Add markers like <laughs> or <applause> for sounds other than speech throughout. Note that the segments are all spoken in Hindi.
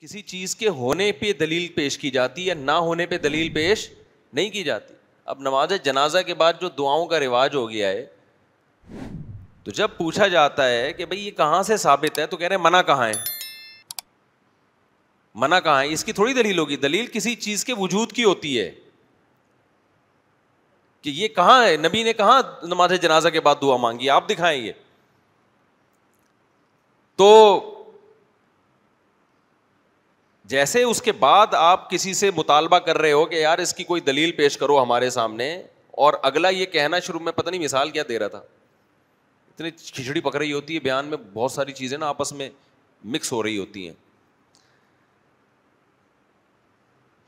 किसी चीज़ के होने पे दलील पेश की जाती है ना होने पे दलील पेश नहीं की जाती अब नमाज जनाजा के बाद जो दुआओं का रिवाज हो गया है तो जब पूछा जाता है कि भाई ये कहां से साबित है तो कह रहे हैं मना कहां है मना कहां है इसकी थोड़ी दलील होगी दलील किसी चीज़ के वजूद की होती है कि ये कहां है नबी ने कहा नमाज जनाजा के बाद दुआ मांगी आप दिखाएं ये तो जैसे उसके बाद आप किसी से मुतालबा कर रहे हो कि यार इसकी कोई दलील पेश करो हमारे सामने और अगला ये कहना शुरू में पता नहीं मिसाल क्या दे रहा था इतनी खिचड़ी पक रही होती है बयान में बहुत सारी चीज़ें ना आपस में मिक्स हो रही होती हैं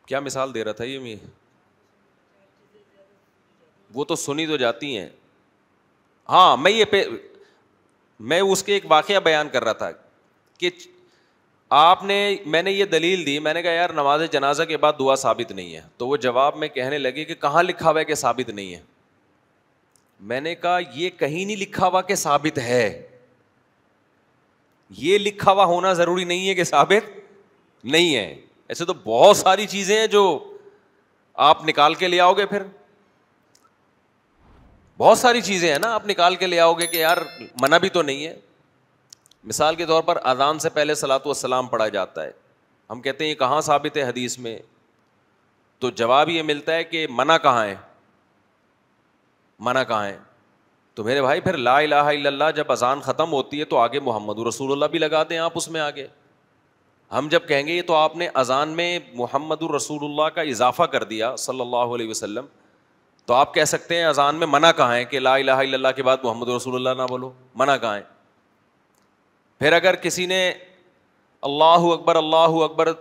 क्या मिसाल दे रहा था ये मैं वो तो सुनी तो जाती हैं हाँ मैं ये पे मैं उसके एक वाक़ बयान कर रहा था कि आपने मैंने ये दलील दी मैंने कहा यार नमाज जनाजा के बाद दुआ साबित नहीं है तो वो जवाब में कहने लगे कि कहाँ लिखा हुआ है कि साबित नहीं है मैंने कहा ये कहीं नहीं लिखा हुआ कि साबित है ये लिखा हुआ होना ज़रूरी नहीं है कि साबित नहीं है ऐसे तो बहुत सारी चीज़ें हैं जो आप निकाल के ले आओगे फिर बहुत सारी चीज़ें हैं ना आप निकाल के ले आओगे कि यार मना भी तो नहीं है मिसाल के तौर पर अजान से पहले सलात वसलाम पढ़ा जाता है हम कहते हैं ये कहाँ साबित है हदीस में तो जवाब ये मिलता है कि मना कहाँ है मना कहाँ है तो मेरे भाई फिर ला इला जब अजान ख़त्म होती है तो आगे मोहम्मद रसूलुल्लाह भी लगा दें आप उसमें आगे हम जब कहेंगे तो आपने अजान में मोहम्मद रसूलुल्लाह का इजाफा कर दिया सल्लल्लाहु अलैहि वसल्लम तो आप कह सकते हैं अजान में मना कहाँ है कि ला इला के बाद मोहम्मद रसूल ना बोलो मना कहाँ है फिर अगर किसी ने अल्लाह अकबर अल्लाह अकबर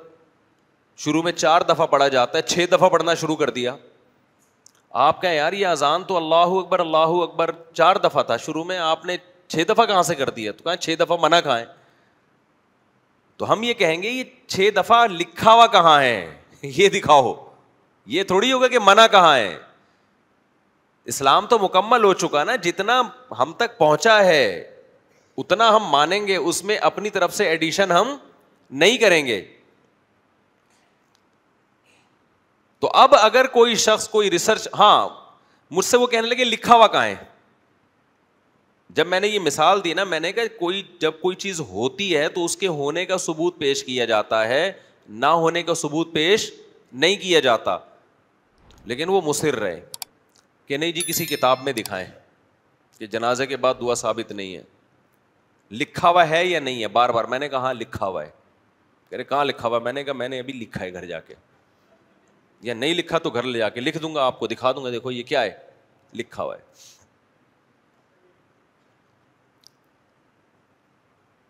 शुरू में चार दफ़ा पढ़ा जाता है छः दफ़ा पढ़ना शुरू कर दिया आप कहें यार ये अजान तो अल्लाह अकबर अल्लाह अकबर चार दफ़ा था शुरू में आपने छः दफ़ा कहाँ से कर दिया तो कहें छः दफ़ा मना कहाँ है तो हम ये कहेंगे ये छः दफ़ा लिखा हुआ कहाँ है <laughs> ये दिखाओ ये थोड़ी होगा कि मना कहाँ है इस्लाम तो मुकम्मल हो चुका ना जितना हम तक पहुंचा है उतना हम मानेंगे उसमें अपनी तरफ से एडिशन हम नहीं करेंगे तो अब अगर कोई शख्स कोई रिसर्च हां मुझसे वो कहने लगे लिखा हुआ कहा है जब मैंने ये मिसाल दी ना मैंने कहा कोई जब कोई चीज़ होती है तो उसके होने का सबूत पेश किया जाता है ना होने का सबूत पेश नहीं किया जाता लेकिन वो मुसिर रहे कि नहीं जी किसी किताब में दिखाएं कि जनाजे के बाद दुआ साबित नहीं है लिखा हुआ है या नहीं है बार बार मैंने कहा हाँ, लिखा हुआ है कह रहे कहाँ लिखा हुआ मैंने कहा मैंने अभी लिखा है घर जाके या नहीं लिखा तो घर ले जाके लिख दूंगा आपको दिखा दूंगा देखो ये क्या है लिखा हुआ है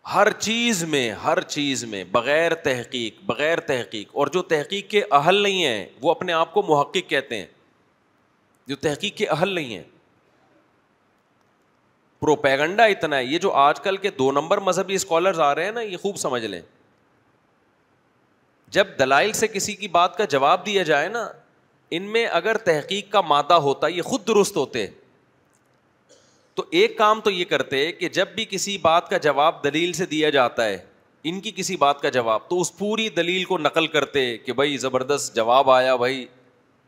हर चीज में हर चीज में बगैर तहकीक बगैर तहकीक और जो तहकीक के अहल नहीं है वो अपने आप को मुहक्क कहते हैं जो तहकीक के अहल नहीं है प्रोपेगंडा इतना है ये जो आजकल के दो नंबर मजहबी स्कॉलर्स आ रहे हैं ना ये खूब समझ लें जब दलाइल से किसी की बात का जवाब दिया जाए ना इनमें अगर तहकीक का मादा होता ये खुद दुरुस्त होते तो एक काम तो ये करते कि जब भी किसी बात का जवाब दलील से दिया जाता है इनकी किसी बात का जवाब तो उस पूरी दलील को नकल करते कि भाई ज़बरदस्त जवाब आया भाई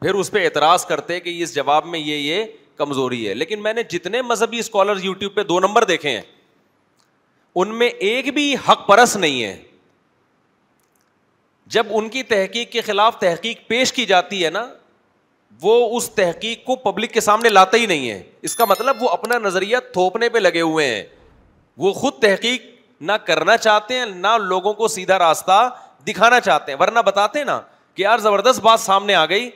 फिर उस पर एतराज़ करते कि इस जवाब में ये ये कमजोरी है लेकिन मैंने जितने मजहबी स्कॉलर यूट्यूब पे दो नंबर देखे हैं उनमें एक भी हक परस नहीं है जब उनकी तहकीक के खिलाफ तहकीक पेश की जाती है ना वो उस तहकीक को पब्लिक के सामने लाते ही नहीं है इसका मतलब वो अपना नजरिया थोपने पे लगे हुए हैं वो खुद तहकीक ना करना चाहते हैं ना लोगों को सीधा रास्ता दिखाना चाहते हैं वरना बताते हैं ना कि यार जबरदस्त बात सामने आ गई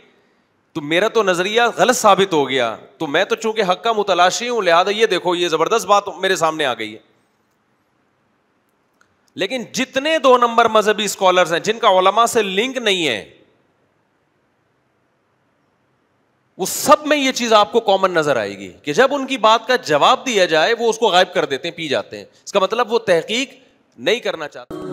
तो मेरा तो नजरिया गलत साबित हो गया तो मैं तो चूंकि हक का मुतलाशी हूं लिहाजा ये देखो ये जबरदस्त बात मेरे सामने आ गई है लेकिन जितने दो नंबर मजहबी स्कॉलर्स हैं जिनका ओलमा से लिंक नहीं है वो सब में ये चीज आपको कॉमन नजर आएगी कि जब उनकी बात का जवाब दिया जाए वो उसको गायब कर देते हैं पी जाते हैं इसका मतलब वो तहकीक नहीं करना चाहते